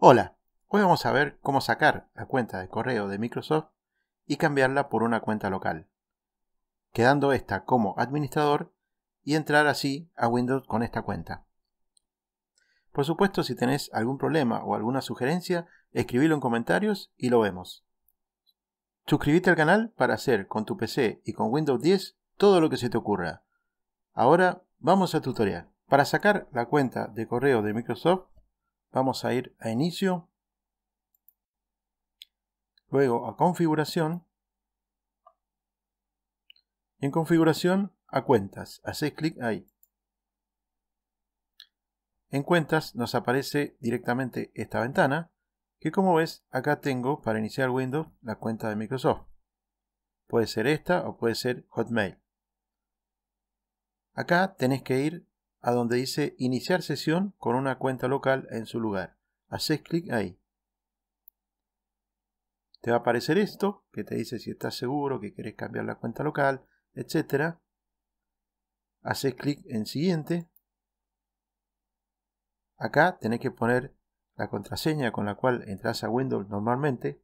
Hola, hoy vamos a ver cómo sacar la cuenta de correo de Microsoft y cambiarla por una cuenta local, quedando esta como administrador y entrar así a Windows con esta cuenta. Por supuesto, si tenés algún problema o alguna sugerencia, escribilo en comentarios y lo vemos. Suscríbete al canal para hacer con tu PC y con Windows 10 todo lo que se te ocurra. Ahora vamos al tutorial. Para sacar la cuenta de correo de Microsoft, Vamos a ir a inicio, luego a configuración y en configuración a cuentas. haces clic ahí. En cuentas nos aparece directamente esta ventana que como ves acá tengo para iniciar Windows la cuenta de Microsoft. Puede ser esta o puede ser Hotmail. Acá tenés que ir a donde dice iniciar sesión con una cuenta local en su lugar. Haces clic ahí. Te va a aparecer esto, que te dice si estás seguro, que quieres cambiar la cuenta local, etc. Haces clic en siguiente. Acá tenés que poner la contraseña con la cual entras a Windows normalmente.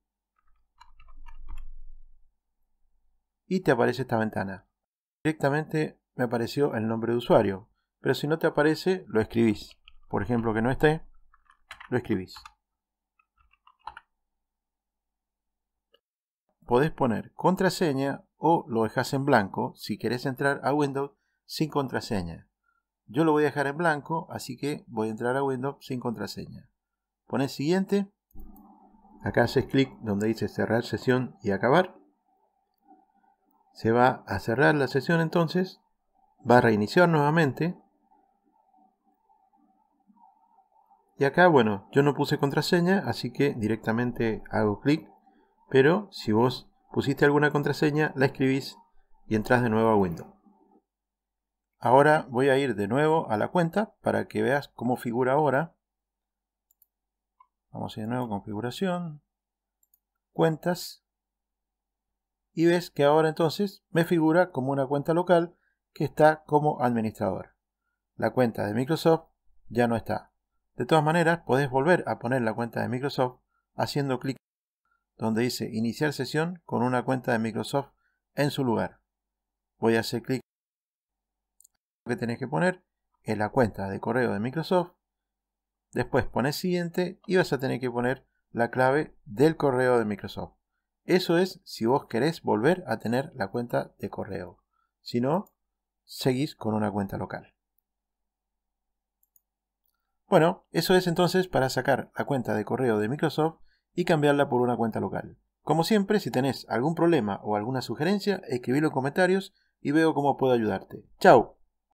Y te aparece esta ventana. Directamente me apareció el nombre de usuario, pero si no te aparece, lo escribís. Por ejemplo, que no esté, lo escribís. Podés poner contraseña o lo dejas en blanco si querés entrar a Windows sin contraseña. Yo lo voy a dejar en blanco, así que voy a entrar a Windows sin contraseña. Pones siguiente. Acá haces clic donde dice cerrar sesión y acabar. Se va a cerrar la sesión entonces. Va a reiniciar nuevamente. Y acá, bueno, yo no puse contraseña, así que directamente hago clic. Pero si vos pusiste alguna contraseña, la escribís y entras de nuevo a Windows. Ahora voy a ir de nuevo a la cuenta para que veas cómo figura ahora. Vamos a ir de nuevo a configuración, cuentas. Y ves que ahora entonces me figura como una cuenta local que está como administrador. La cuenta de Microsoft ya no está. De todas maneras, podés volver a poner la cuenta de Microsoft haciendo clic donde dice iniciar sesión con una cuenta de Microsoft en su lugar. Voy a hacer clic. Lo que tenés que poner en la cuenta de correo de Microsoft. Después pones siguiente y vas a tener que poner la clave del correo de Microsoft. Eso es si vos querés volver a tener la cuenta de correo. Si no, seguís con una cuenta local. Bueno, eso es entonces para sacar la cuenta de correo de Microsoft y cambiarla por una cuenta local. Como siempre, si tenés algún problema o alguna sugerencia, escribilo en comentarios y veo cómo puedo ayudarte. ¡Chao!